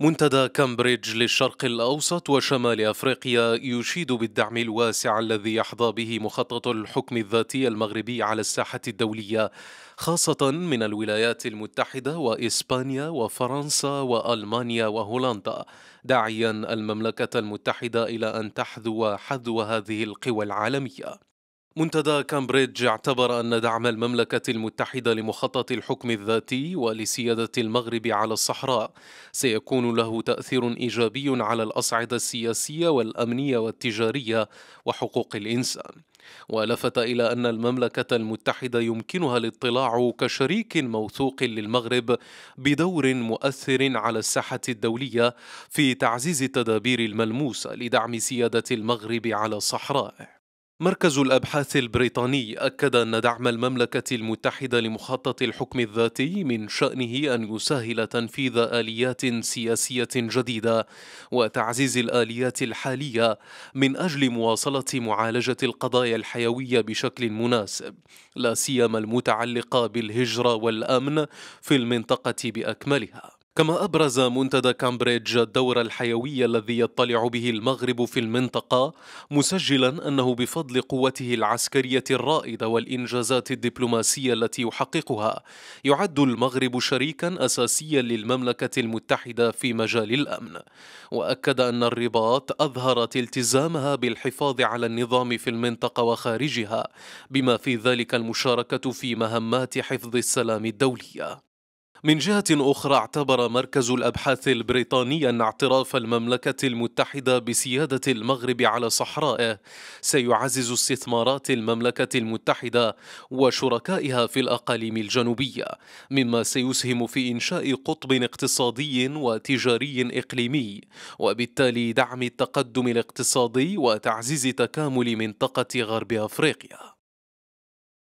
منتدى كامبريدج للشرق الاوسط وشمال افريقيا يشيد بالدعم الواسع الذي يحظى به مخطط الحكم الذاتي المغربي على الساحه الدوليه خاصه من الولايات المتحده واسبانيا وفرنسا والمانيا وهولندا داعيا المملكه المتحده الى ان تحذو حذو هذه القوى العالميه منتدى كامبريدج اعتبر أن دعم المملكة المتحدة لمخطط الحكم الذاتي ولسيادة المغرب على الصحراء سيكون له تأثير إيجابي على الأصعدة السياسية والأمنية والتجارية وحقوق الإنسان ولفت إلى أن المملكة المتحدة يمكنها الاطلاع كشريك موثوق للمغرب بدور مؤثر على الساحة الدولية في تعزيز التدابير الملموسة لدعم سيادة المغرب على صحرائه. مركز الأبحاث البريطاني أكد أن دعم المملكة المتحدة لمخطط الحكم الذاتي من شأنه أن يسهل تنفيذ آليات سياسية جديدة وتعزيز الآليات الحالية من أجل مواصلة معالجة القضايا الحيوية بشكل مناسب، لا سيما المتعلقة بالهجرة والأمن في المنطقة بأكملها. كما أبرز منتدى كامبريدج الدور الحيوي الذي يطلع به المغرب في المنطقة مسجلا أنه بفضل قوته العسكرية الرائدة والإنجازات الدبلوماسية التي يحققها يعد المغرب شريكا أساسيا للمملكة المتحدة في مجال الأمن وأكد أن الرباط أظهرت التزامها بالحفاظ على النظام في المنطقة وخارجها بما في ذلك المشاركة في مهمات حفظ السلام الدولية من جهة أخرى اعتبر مركز الأبحاث البريطاني أن اعتراف المملكة المتحدة بسيادة المغرب على صحرائه سيعزز استثمارات المملكة المتحدة وشركائها في الأقاليم الجنوبية مما سيسهم في إنشاء قطب اقتصادي وتجاري إقليمي وبالتالي دعم التقدم الاقتصادي وتعزيز تكامل منطقة غرب أفريقيا